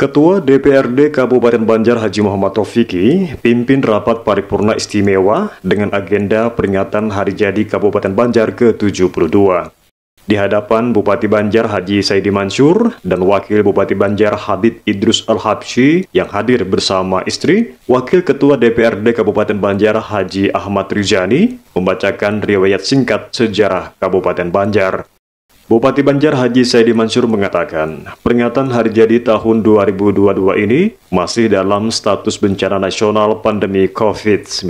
Ketua DPRD Kabupaten Banjar Haji Muhammad Taufiki pimpin rapat paripurna istimewa dengan agenda peringatan Hari Jadi Kabupaten Banjar ke-72. Di hadapan Bupati Banjar Haji Saidi Mansur dan Wakil Bupati Banjar Habib Idrus Al-Habsyi yang hadir bersama istri, Wakil Ketua DPRD Kabupaten Banjar Haji Ahmad Rizani membacakan riwayat singkat sejarah Kabupaten Banjar. Bupati Banjar Haji Saidi Mansur mengatakan, peringatan hari jadi tahun 2022 ini masih dalam status bencana nasional pandemi COVID-19.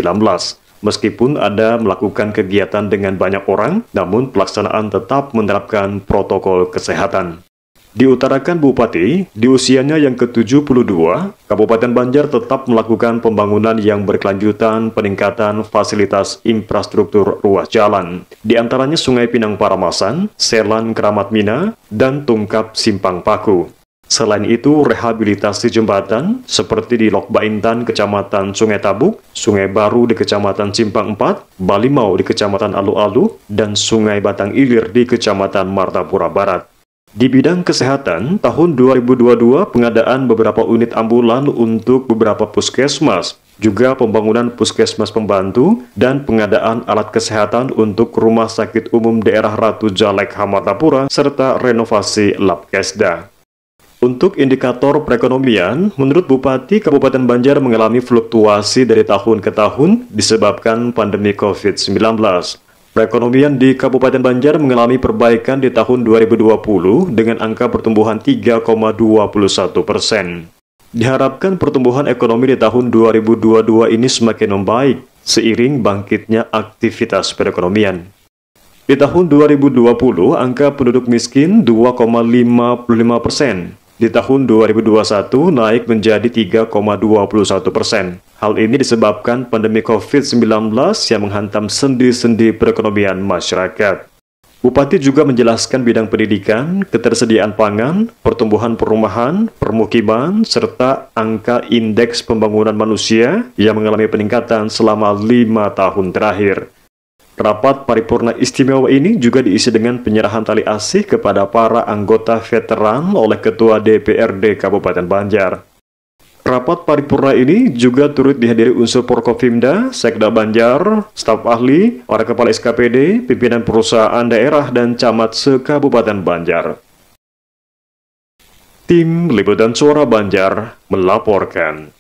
Meskipun ada melakukan kegiatan dengan banyak orang, namun pelaksanaan tetap menerapkan protokol kesehatan. Diutarakan Bupati, di usianya yang ke-72, Kabupaten Banjar tetap melakukan pembangunan yang berkelanjutan peningkatan fasilitas infrastruktur ruas jalan, di antaranya Sungai Pinang Paramasan, Selan Keramat Mina, dan Tungkap Simpang Paku. Selain itu, rehabilitasi jembatan seperti di Lok Baintan, Kecamatan Sungai Tabuk, Sungai Baru di Kecamatan Simpang 4, Balimau di Kecamatan Alu-Alu, dan Sungai Batang Ilir di Kecamatan Martapura Barat. Di bidang kesehatan, tahun 2022 pengadaan beberapa unit ambulan untuk beberapa puskesmas, juga pembangunan puskesmas pembantu, dan pengadaan alat kesehatan untuk Rumah Sakit Umum Daerah Ratu Jalek Hamatapura, serta renovasi lab kesda. Untuk indikator perekonomian, menurut Bupati Kabupaten Banjar mengalami fluktuasi dari tahun ke tahun disebabkan pandemi COVID-19. Perekonomian di Kabupaten Banjar mengalami perbaikan di tahun 2020 dengan angka pertumbuhan 3,21 persen. Diharapkan pertumbuhan ekonomi di tahun 2022 ini semakin membaik seiring bangkitnya aktivitas perekonomian. Di tahun 2020, angka penduduk miskin 2,55 persen. Di tahun 2021 naik menjadi 3,21 persen. Hal ini disebabkan pandemi COVID-19 yang menghantam sendi-sendi perekonomian masyarakat. Bupati juga menjelaskan bidang pendidikan, ketersediaan pangan, pertumbuhan perumahan, permukiman, serta angka indeks pembangunan manusia yang mengalami peningkatan selama lima tahun terakhir. Rapat paripurna istimewa ini juga diisi dengan penyerahan tali asih kepada para anggota veteran oleh Ketua DPRD Kabupaten Banjar. Rapat paripurna ini juga turut dihadiri unsur Porkopimda, Sekda Banjar, staf ahli, para kepala SKPD, pimpinan perusahaan daerah, dan camat se-Kabupaten Banjar. Tim Liputan Suara Banjar melaporkan.